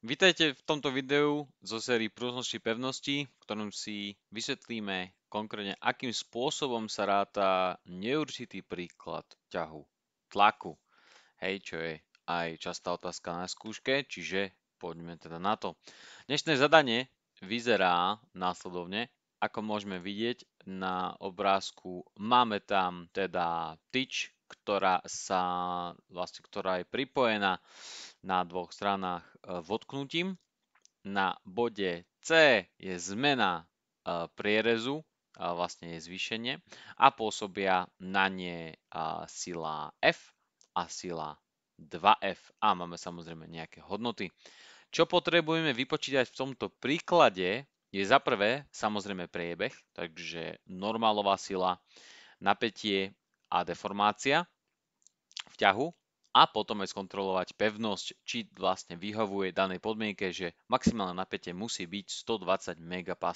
Vítajte v tomto videu zo sérii Prúznosti pevnosti, v ktorom si vysvetlíme konkrétne, akým spôsobom sa ráta neurčitý príklad ťahu tlaku. Hej, čo je aj častá otázka na skúške, čiže poďme teda na to. Dnešné zadanie vyzerá následovne, ako môžeme vidieť na obrázku. Máme tam teda tyč, ktorá, sa, vlastne, ktorá je pripojená na dvoch stranách e, odknutím. Na bode C je zmena e, prierezu, vlastne je zvýšenie a pôsobia na ne sila F a sila 2F a máme samozrejme nejaké hodnoty. Čo potrebujeme vypočítať v tomto príklade je za prvé samozrejme priebeh, takže normálová sila, napätie a deformácia v ťahu a potom aj skontrolovať pevnosť, či vlastne vyhovuje danej podmienke, že maximálne napätie musí byť 120 MPa,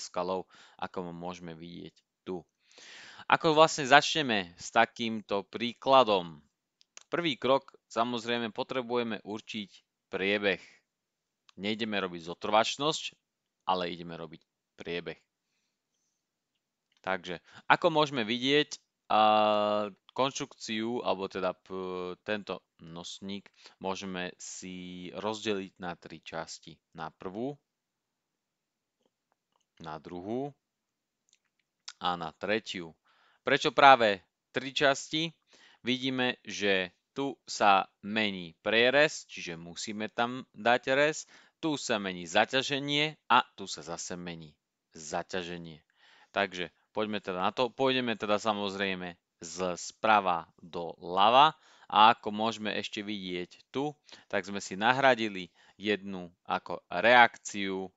ako môžeme vidieť tu. Ako vlastne začneme s takýmto príkladom? Prvý krok samozrejme potrebujeme určiť priebeh. Nejdeme robiť zotrvačnosť, ale ideme robiť priebeh. Takže, ako môžeme vidieť, a konštrukciu, alebo teda p- tento nosník môžeme si rozdeliť na tri časti. Na prvú, na druhú a na tretiu. Prečo práve tri časti? Vidíme, že tu sa mení prierez, čiže musíme tam dať rez, tu sa mení zaťaženie a tu sa zase mení zaťaženie. Takže Poďme teda na to. Pôjdeme teda samozrejme z sprava do lava. a ako môžeme ešte vidieť tu, tak sme si nahradili jednu ako reakciu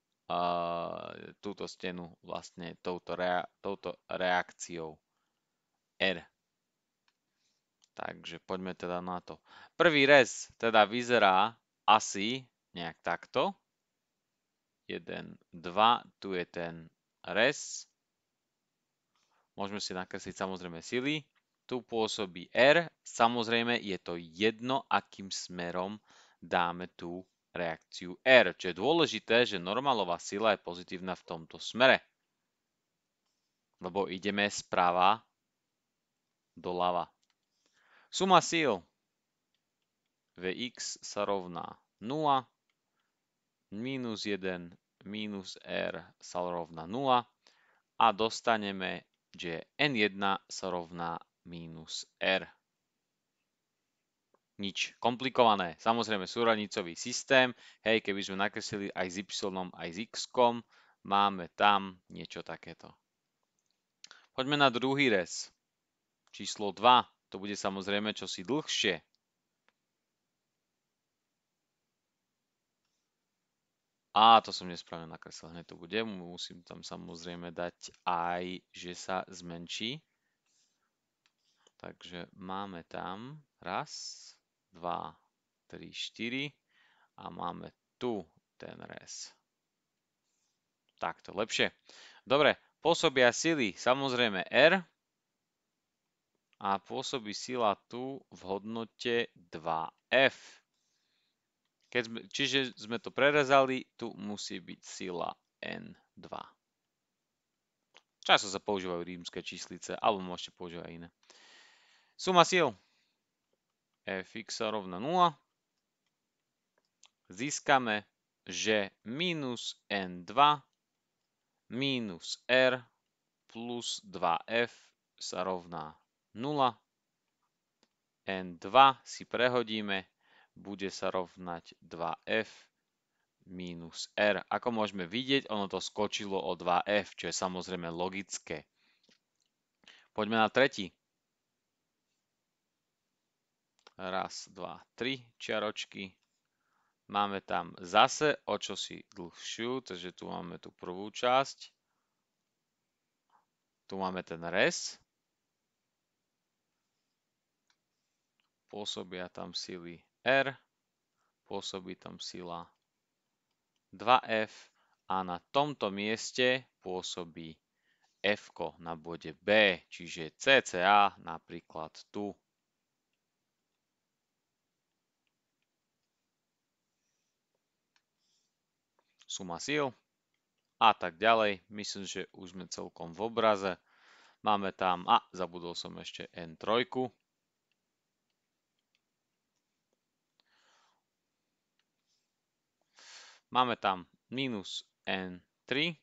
túto stenu vlastne touto, rea touto reakciou R. Takže poďme teda na to. Prvý rez teda vyzerá asi nejak takto. 1, 2, tu je ten rez. Môžeme si nakresliť samozrejme sily. Tu pôsobí R. Samozrejme je to jedno, akým smerom dáme tú reakciu R. Čo je dôležité, že normálová sila je pozitívna v tomto smere. Lebo ideme sprava lava. Suma síl Vx sa rovná 0, minus 1 minus R sa rovná 0 a dostaneme kde n1 sa rovná minus r. Nič komplikované. Samozrejme súradnicový systém, hej, keby sme nakreslili aj s y, aj s x, máme tam niečo takéto. Poďme na druhý rez. Číslo 2, to bude samozrejme čosi dlhšie, A to som nesprávne nakreslil, hneď to bude. Musím tam samozrejme dať aj, že sa zmenší. Takže máme tam raz, dva, tri, štyri a máme tu ten res. Takto, lepšie. Dobre, pôsobia sily, samozrejme R a pôsobí sila tu v hodnote 2F. Keď sme, čiže sme to prerezali, tu musí byť sila N2. Často sa používajú rímske číslice, alebo môžete používať iné. Suma síl. Fx rovna rovná 0. Získame, že minus N2 minus R plus 2F sa rovná 0. N2 si prehodíme bude sa rovnať 2f minus r. Ako môžeme vidieť, ono to skočilo o 2f, čo je samozrejme logické. Poďme na tretí. Raz, dva, tri čiaročky. Máme tam zase o čosi dlhšiu, takže tu máme tú prvú časť. Tu máme ten res. Pôsobia tam sily R, pôsobí tam sila 2F a na tomto mieste pôsobí F na bode B, čiže CCA napríklad tu. Suma síl a tak ďalej. Myslím, že už sme celkom v obraze. Máme tam, a zabudol som ešte N3, Máme tam minus N3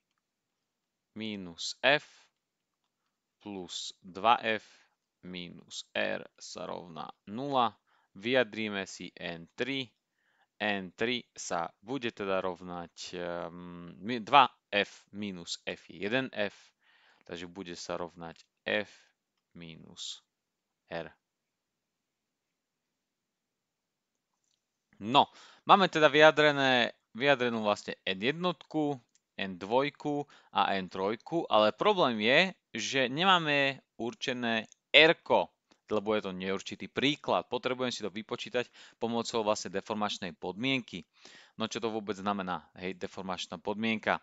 minus F plus 2F minus R sa rovná 0. Vyjadríme si N3. N3 sa bude teda rovnať 2F ehm, minus F je 1F, takže bude sa rovnať F minus R. No, máme teda vyjadrené vyjadrenú vlastne N1, N2 a N3, ale problém je, že nemáme určené R, lebo je to neurčitý príklad. Potrebujem si to vypočítať pomocou vlastne deformačnej podmienky. No čo to vôbec znamená, hej, deformačná podmienka?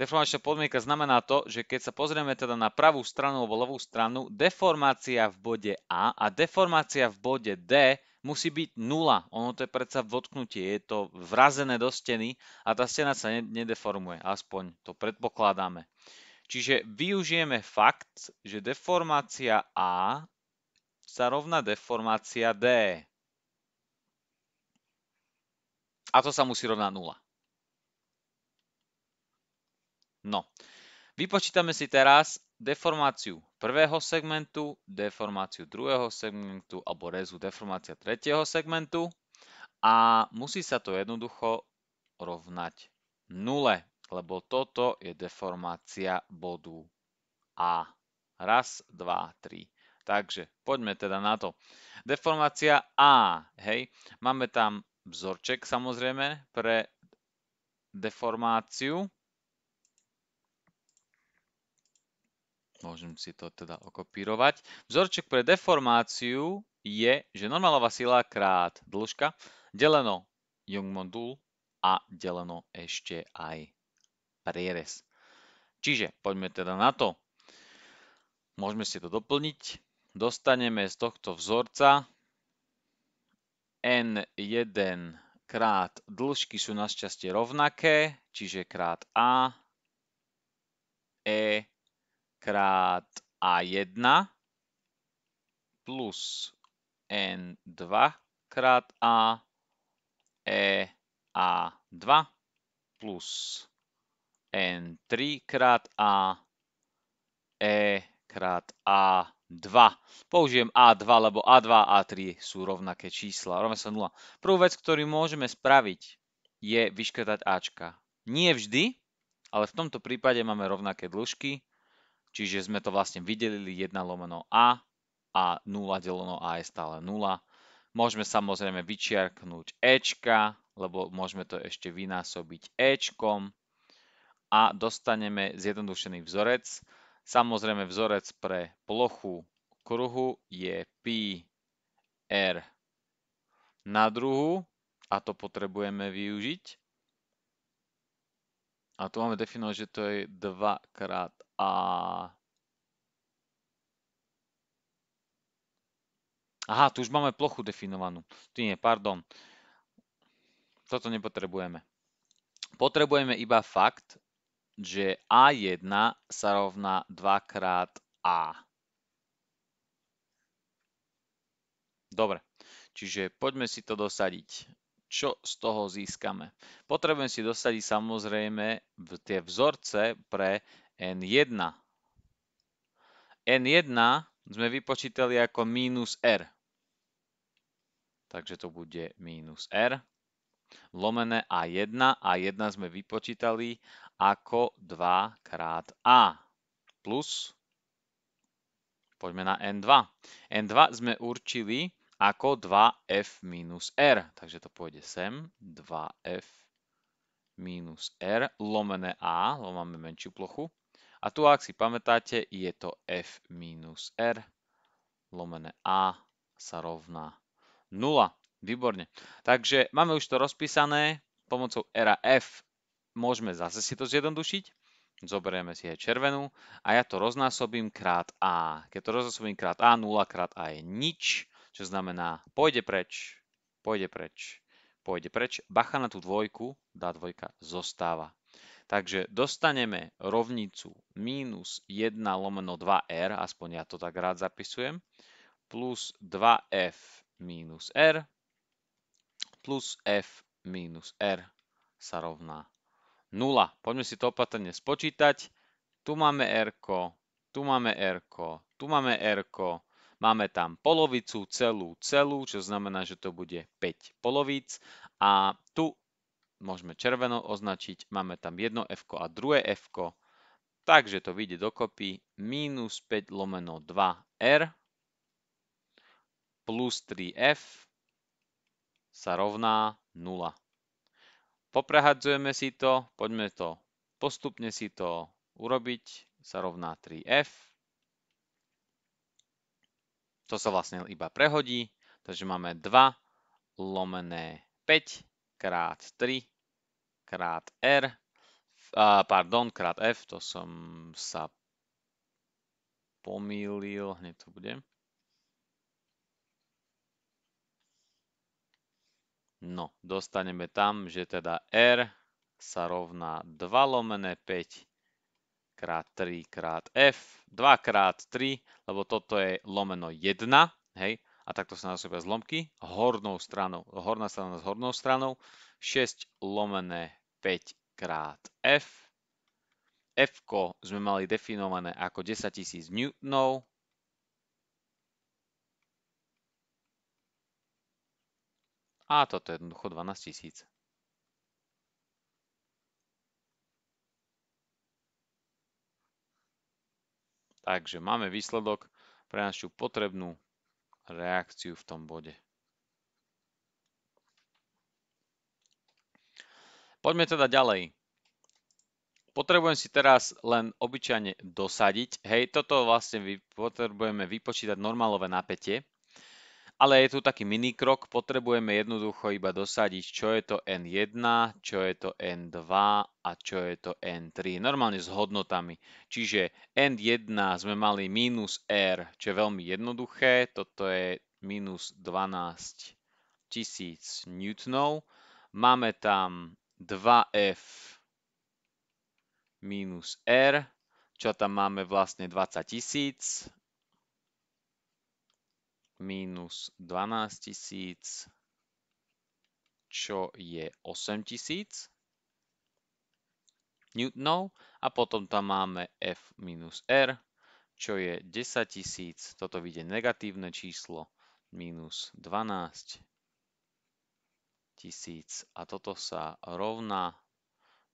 Deformačná podmienka znamená to, že keď sa pozrieme teda na pravú stranu alebo ľavú stranu, deformácia v bode A a deformácia v bode D musí byť nula. Ono to je predsa votknutie, je to vrazené do steny a tá stena sa nedeformuje, aspoň to predpokladáme. Čiže využijeme fakt, že deformácia A sa rovná deformácia D. A to sa musí rovnať 0. No, vypočítame si teraz deformáciu prvého segmentu, deformáciu druhého segmentu alebo rezu deformácia tretieho segmentu a musí sa to jednoducho rovnať nule, lebo toto je deformácia bodu A. Raz, dva, tri. Takže poďme teda na to. Deformácia A, hej, máme tam vzorček samozrejme pre deformáciu Môžem si to teda okopírovať. Vzorček pre deformáciu je, že normálová sila krát dĺžka deleno Young modul a deleno ešte aj prierez. Čiže poďme teda na to. Môžeme si to doplniť. Dostaneme z tohto vzorca n1 krát dĺžky sú našťastie rovnaké, čiže krát a, e krát A1 plus N2 krát A E A2 plus N3 krát A E krát A2. Použijem A2, lebo A2 a A3 sú rovnaké čísla, Rovne sa 0. Prvú vec, ktorú môžeme spraviť, je vyškrtať Ačka. Nie vždy, ale v tomto prípade máme rovnaké dĺžky, Čiže sme to vlastne vydelili 1 lomeno a a 0 deleno a je stále 0. Môžeme samozrejme vyčiarknúť ečka, lebo môžeme to ešte vynásobiť ečkom a dostaneme zjednodušený vzorec. Samozrejme vzorec pre plochu kruhu je pi r na druhu a to potrebujeme využiť. A tu máme definovať, že to je 2 krát A. Aha, tu už máme plochu definovanú. Tu nie, pardon. Toto nepotrebujeme. Potrebujeme iba fakt, že A1 sa rovná 2 krát A. Dobre, čiže poďme si to dosadiť čo z toho získame. Potrebujem si dosadiť samozrejme v tie vzorce pre N1. N1 sme vypočítali ako mínus R. Takže to bude mínus R lomené A1. A1 sme vypočítali ako 2 krát A plus, poďme na N2. N2 sme určili ako 2f minus r. Takže to pôjde sem, 2f minus r lomené a, lebo máme menšiu plochu. A tu, ak si pamätáte, je to f minus r lomené a sa rovná 0. Výborne. Takže máme už to rozpísané pomocou R a F. Môžeme zase si to zjednodušiť. Zoberieme si aj červenú a ja to roznásobím krát A. Keď to roznásobím krát A, 0 krát A je nič čo znamená pôjde preč, pôjde preč, pôjde preč, bacha na tú dvojku, dá dvojka, zostáva. Takže dostaneme rovnicu minus 1 lomeno 2r, aspoň ja to tak rád zapisujem, plus 2f minus r, plus f minus r sa rovná 0. Poďme si to opatrne spočítať. Tu máme r, tu máme r, tu máme r, Máme tam polovicu, celú, celú, čo znamená, že to bude 5 polovíc a tu môžeme červeno označiť, máme tam jedno f a druhé f takže to vyjde dokopy minus 5 lomeno 2r plus 3f sa rovná 0. Poprehadzujeme si to, poďme to postupne si to urobiť, sa rovná 3f to sa vlastne iba prehodí, takže máme 2 lomené 5 krát 3 krát R, pardon, krát F, to som sa pomýlil, hneď to bude. No, dostaneme tam, že teda R sa rovná 2 lomené 5 krát 3 krát f, 2 krát 3, lebo toto je lomeno 1, hej, a takto sa násobia zlomky, hornou stranou, horná strana s hornou stranou, 6 lomené 5 krát f, f sme mali definované ako 10 000 N, a toto je jednoducho 12 000. Takže máme výsledok pre našu potrebnú reakciu v tom bode. Poďme teda ďalej. Potrebujem si teraz len obyčajne dosadiť. Hej, toto vlastne potrebujeme vypočítať normálové napätie. Ale je tu taký mini krok, potrebujeme jednoducho iba dosadiť, čo je to N1, čo je to N2 a čo je to N3. Normálne s hodnotami. Čiže N1 sme mali minus R, čo je veľmi jednoduché. Toto je minus 12 tisíc newtonov. Máme tam 2F minus R, čo tam máme vlastne 20 tisíc minus 12 tisíc, čo je 8 tisíc newtonov a potom tam máme F minus R, čo je 10 tisíc, toto vyjde negatívne číslo, minus 12 tisíc a toto sa rovná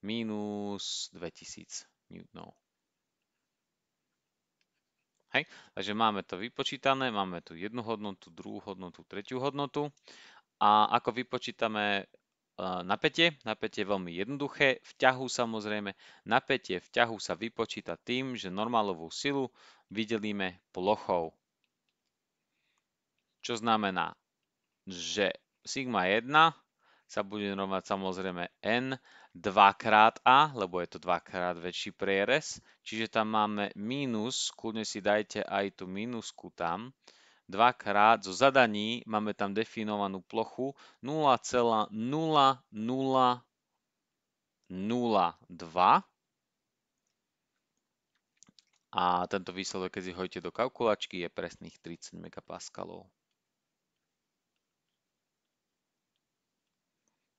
minus 2000 newtonov. Hej? Takže máme to vypočítané, máme tu jednu hodnotu, druhú hodnotu, tretiu hodnotu. A ako vypočítame e, napätie, napätie je veľmi jednoduché, v ťahu samozrejme, napätie v ťahu sa vypočíta tým, že normálovú silu vydelíme plochou. Čo znamená, že sigma 1 sa bude rovnať samozrejme n dvakrát A, lebo je to dvakrát väčší prierez, čiže tam máme mínus, kľudne si dajte aj tú mínusku tam, dvakrát zo zadaní máme tam definovanú plochu 0,0002 a tento výsledok, keď si hojte do kalkulačky, je presných 30 MPa.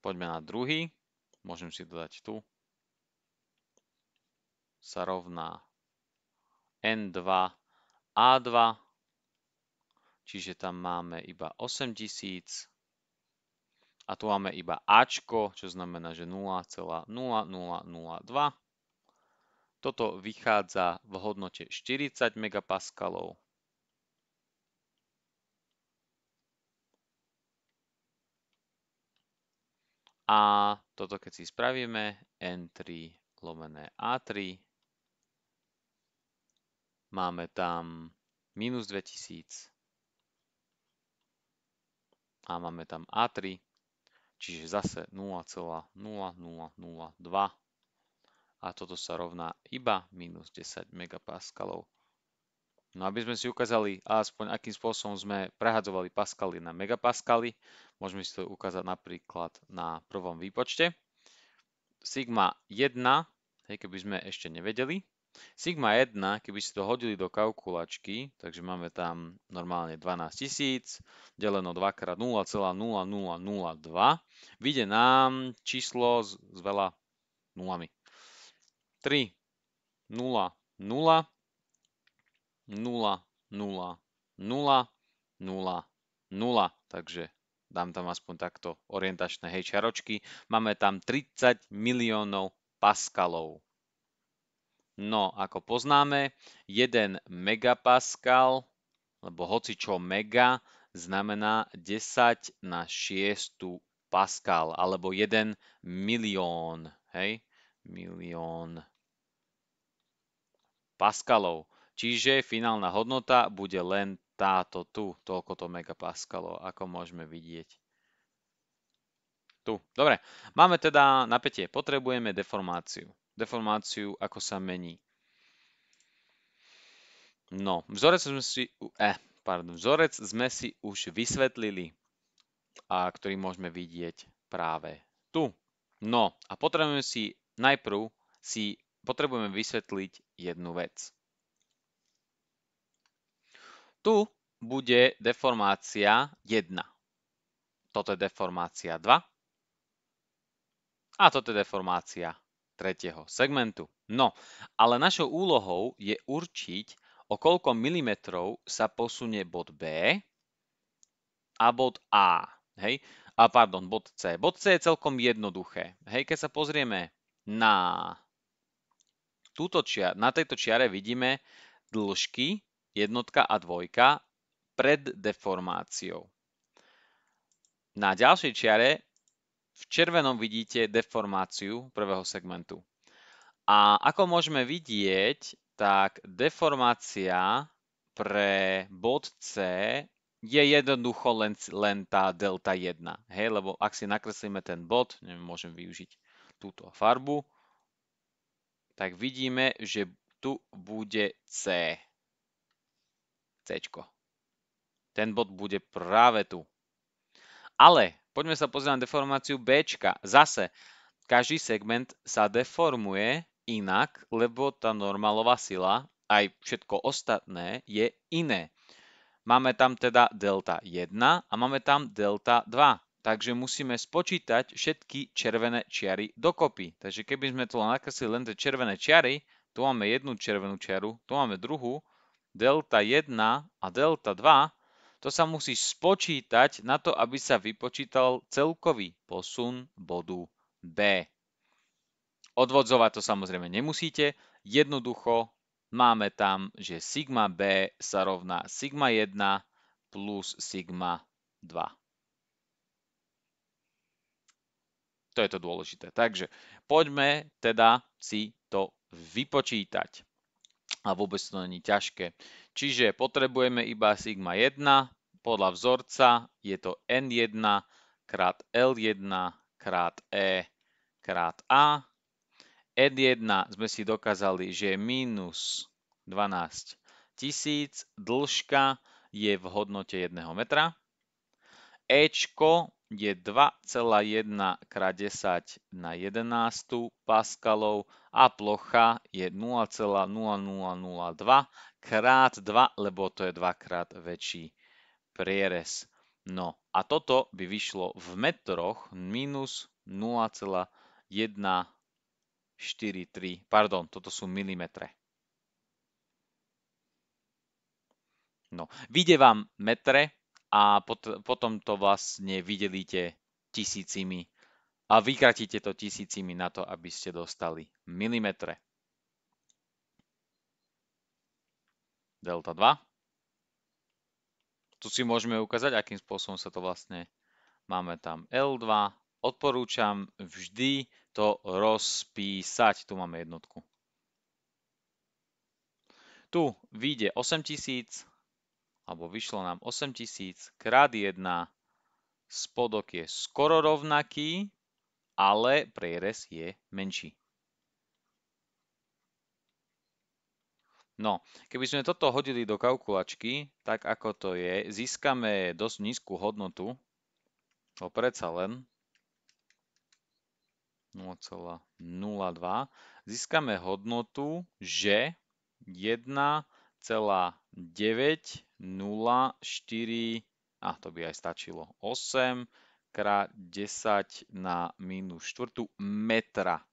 Poďme na druhý môžem si dodať tu, sa rovná N2 A2, čiže tam máme iba 8000 a tu máme iba Ačko, čo znamená, že 0,0002. Toto vychádza v hodnote 40 MPa A toto keď si spravíme, N3 lomené A3, máme tam minus 2000 a máme tam A3, čiže zase 0,0002 a toto sa rovná iba minus 10 MPa No aby sme si ukázali aspoň, akým spôsobom sme prehadzovali paskaly na megapaskaly, môžeme si to ukázať napríklad na prvom výpočte. Sigma 1, hej, keby sme ešte nevedeli. Sigma 1, keby si to hodili do kalkulačky, takže máme tam normálne 12 tisíc, deleno 2 krát 0,0002, vyjde nám číslo s veľa nulami. 3, 0, 0, 0, 0, 0, 0, 0. Takže dám tam aspoň takto orientačné hej čaročky. Máme tam 30 miliónov paskalov. No, ako poznáme, 1 megapaskal, lebo hoci čo mega, znamená 10 na 6 paskal, alebo 1 milión, hej, milión paskalov. Čiže finálna hodnota bude len táto tu, toľkoto megapaskalo, ako môžeme vidieť. Tu. Dobre, máme teda napätie. Potrebujeme deformáciu. Deformáciu, ako sa mení. No, vzorec sme si, eh, pardon, vzorec sme si už vysvetlili, a ktorý môžeme vidieť práve tu. No, a potrebujeme si najprv si potrebujeme vysvetliť jednu vec. Tu bude deformácia 1. Toto je deformácia 2. A toto je deformácia tretieho segmentu. No, ale našou úlohou je určiť, o koľko milimetrov sa posunie bod B a bod A. Hej? A pardon, bod C. Bod C je celkom jednoduché. Hej, keď sa pozrieme na, túto čiare, na tejto čiare vidíme dĺžky jednotka a dvojka pred deformáciou. Na ďalšej čiare v červenom vidíte deformáciu prvého segmentu. A ako môžeme vidieť, tak deformácia pre bod C je jednoducho len, len tá delta 1. Hej, lebo ak si nakreslíme ten bod, neviem, môžem využiť túto farbu, tak vidíme, že tu bude C. C. Ten bod bude práve tu. Ale poďme sa pozrieť na deformáciu B. Zase, každý segment sa deformuje inak, lebo tá normálová sila aj všetko ostatné je iné. Máme tam teda delta 1 a máme tam delta 2. Takže musíme spočítať všetky červené čiary dokopy. Takže keby sme tu nakreslili len tie červené čiary, tu máme jednu červenú čiaru, tu máme druhú, delta 1 a delta 2, to sa musí spočítať na to, aby sa vypočítal celkový posun bodu B. Odvodzovať to samozrejme nemusíte, jednoducho máme tam, že sigma B sa rovná sigma 1 plus sigma 2. To je to dôležité. Takže poďme teda si to vypočítať a vôbec to není ťažké. Čiže potrebujeme iba sigma 1, podľa vzorca je to N1 krát L1 krát E krát A. N1 sme si dokázali, že je minus 12 tisíc, dĺžka je v hodnote 1 metra. Ečko je 2,1 krát 10 na 11 paskalov a plocha je 0,0002 krát 2, lebo to je dvakrát väčší prierez. No a toto by vyšlo v metroch minus 0,143, pardon, toto sú milimetre. No, vyjde vám metre a pot potom to vlastne vydelíte tisícimi a vykratíte to tisícimi na to, aby ste dostali milimetre. Delta 2. Tu si môžeme ukázať, akým spôsobom sa to vlastne... Máme tam L2. Odporúčam vždy to rozpísať. Tu máme jednotku. Tu vyjde 8000, alebo vyšlo nám 8000 krát 1. Spodok je skoro rovnaký, ale prierez je menší. No, keby sme toto hodili do kalkulačky, tak ako to je, získame dosť nízku hodnotu, to predsa len 0,02, získame hodnotu, že 1,904, a to by aj stačilo, 8, krát 10 na minus 4 metra.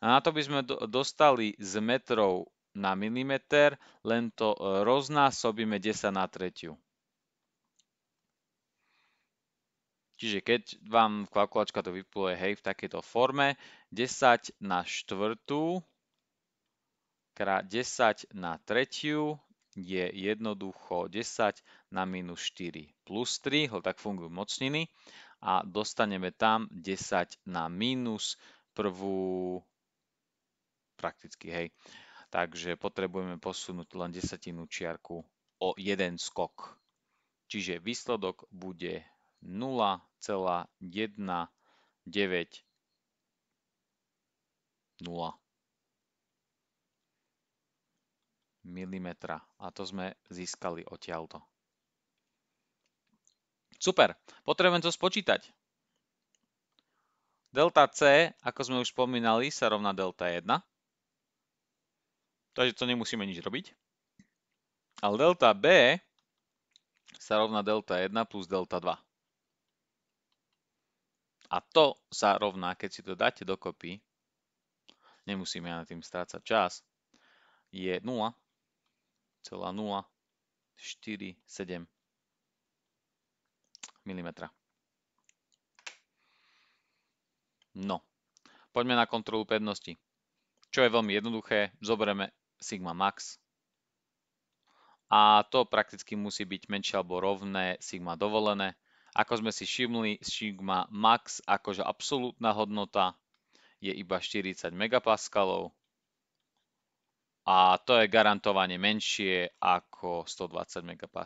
A na to by sme dostali z metrov na milimeter, len to e, roznásobíme 10 na tretiu. Čiže keď vám kalkulačka to vypluje hej v takejto forme, 10 na štvrtú krát 10 na tretiu je jednoducho 10 na minus 4 plus 3, tak fungujú mocniny a dostaneme tam 10 na minus prvú, prakticky hej, takže potrebujeme posunúť len desatinu čiarku o jeden skok. Čiže výsledok bude 0,190 mm. A to sme získali odtiaľto. Super, potrebujem to spočítať. Delta C, ako sme už spomínali, sa rovná delta 1. Takže to nemusíme nič robiť. Ale delta B sa rovná delta 1 plus delta 2. A to sa rovná, keď si to dáte dokopy, nemusíme ja na tým strácať čas, je 0,047 mm. No, poďme na kontrolu pevnosti. Čo je veľmi jednoduché, zoberieme sigma max a to prakticky musí byť menšie alebo rovné sigma dovolené. Ako sme si všimli, sigma max, akože absolútna hodnota, je iba 40 megapaskalov a to je garantovane menšie ako 120 MPa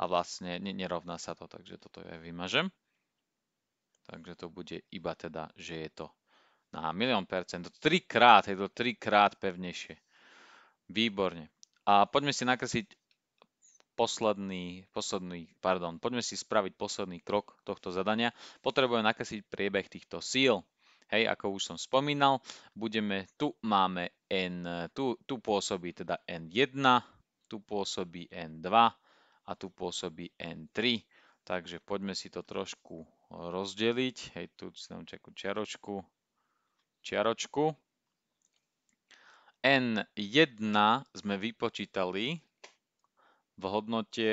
a vlastne nerovná sa to, takže toto ja vymažem. Takže to bude iba teda, že je to na milión percent, trikrát, je to trikrát pevnejšie. Výborne. A poďme si nakresliť posledný, posledný, pardon, poďme si spraviť posledný krok tohto zadania. Potrebujem nakresliť priebeh týchto síl. Hej, ako už som spomínal, budeme, tu máme N, tu, tu pôsobí teda N1, tu pôsobí N2, a tu pôsobí N3. Takže poďme si to trošku rozdeliť. Hej, tu si tam čakú čiaročku, čiaročku. N1 sme vypočítali v hodnote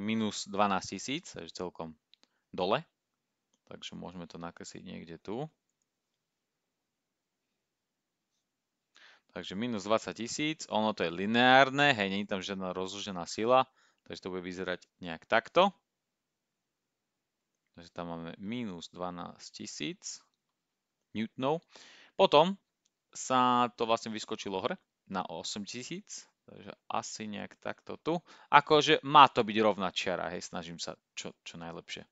minus 12 tisíc, takže celkom dole. Takže môžeme to nakresliť niekde tu. Takže minus 20 tisíc, ono to je lineárne, hej, nie je tam žiadna rozložená sila, Takže to bude vyzerať nejak takto. Takže tam máme minus 12 tisíc newtonov. Potom sa to vlastne vyskočilo hore na 8 tisíc. Takže asi nejak takto tu. Akože má to byť rovná čiara, hej, snažím sa čo, čo najlepšie.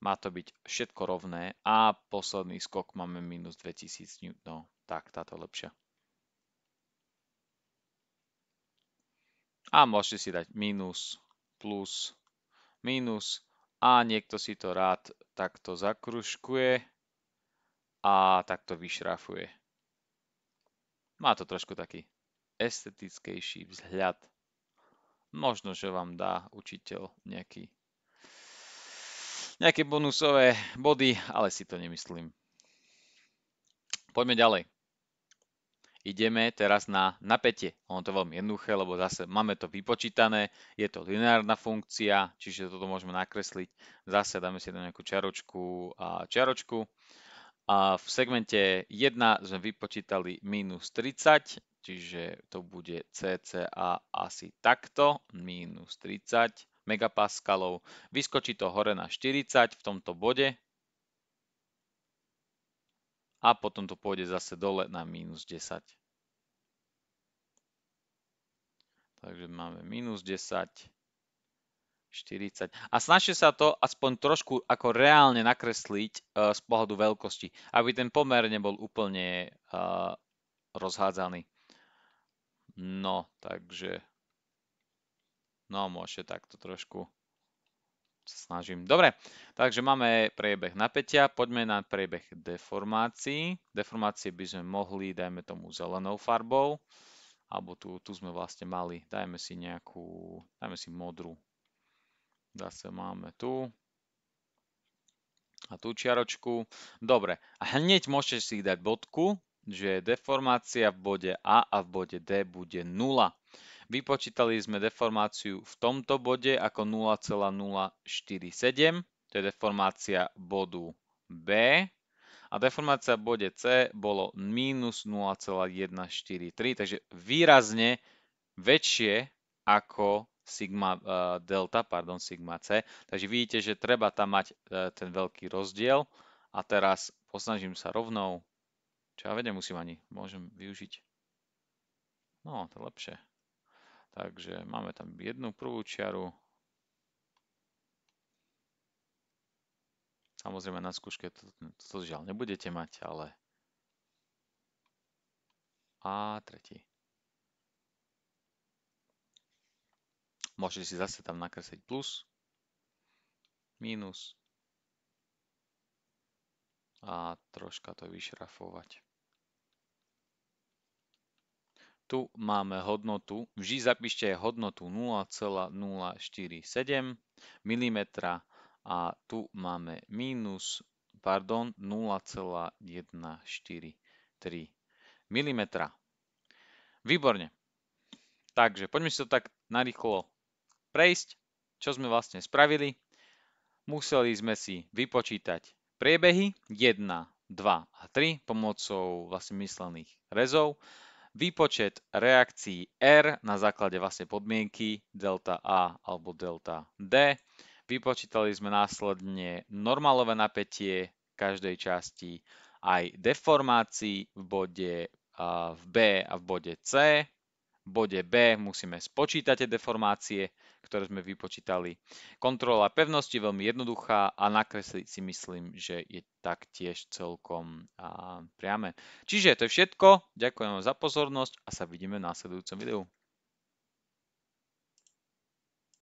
Má to byť všetko rovné a posledný skok máme minus 2000 no Tak, táto lepšia. a môžete si dať minus, plus, minus a niekto si to rád takto zakruškuje a takto vyšrafuje. Má to trošku taký estetickejší vzhľad. Možno, že vám dá učiteľ nejaký, nejaké bonusové body, ale si to nemyslím. Poďme ďalej ideme teraz na napätie. Ono to je veľmi jednoduché, lebo zase máme to vypočítané, je to lineárna funkcia, čiže toto môžeme nakresliť. Zase dáme si tam nejakú čaročku a čaročku. A v segmente 1 sme vypočítali minus 30, čiže to bude cca asi takto, minus 30 megapaskalov. Vyskočí to hore na 40 v tomto bode, a potom to pôjde zase dole na minus 10. Takže máme minus 10, 40. A snažte sa to aspoň trošku ako reálne nakresliť e, z pohľadu veľkosti, aby ten pomer nebol úplne e, rozhádzaný. No, takže... No, môžete takto trošku snažím. Dobre, takže máme priebeh napätia, poďme na priebeh deformácií. Deformácie by sme mohli, dajme tomu zelenou farbou, alebo tu, tu sme vlastne mali, dajme si nejakú, dajme si modrú. Zase máme tu, a tú čiaročku. Dobre, a hneď môžete si dať bodku, že deformácia v bode A a v bode D bude 0. Vypočítali sme deformáciu v tomto bode ako 0,047, to je deformácia bodu B. A deformácia v bode C bolo minus 0,143, takže výrazne väčšie ako sigma uh, delta, pardon, sigma C. Takže vidíte, že treba tam mať uh, ten veľký rozdiel. A teraz posnažím sa rovnou, čo ja vedem, musím ani, môžem využiť. No, to je lepšie. Takže máme tam jednu prvú čiaru. Samozrejme na skúške to, to žiaľ nebudete mať, ale... A tretí. Môžete si zase tam nakresliť plus, minus a troška to vyšrafovať tu máme hodnotu, vždy zapíšte hodnotu 0,047 mm a tu máme minus, pardon, 0,143 mm. Výborne. Takže poďme si to tak narýchlo prejsť, čo sme vlastne spravili. Museli sme si vypočítať priebehy 1, 2 a 3 pomocou vlastne myslených rezov výpočet reakcií R na základe vlastne podmienky delta A alebo delta D. Vypočítali sme následne normálové napätie každej časti aj deformácií v bode v B a v bode C bode B musíme spočítať tie deformácie, ktoré sme vypočítali. Kontrola pevnosti je veľmi jednoduchá a nakresliť si myslím, že je taktiež celkom priame. Čiže to je všetko. Ďakujem vám za pozornosť a sa vidíme v následujúcom videu.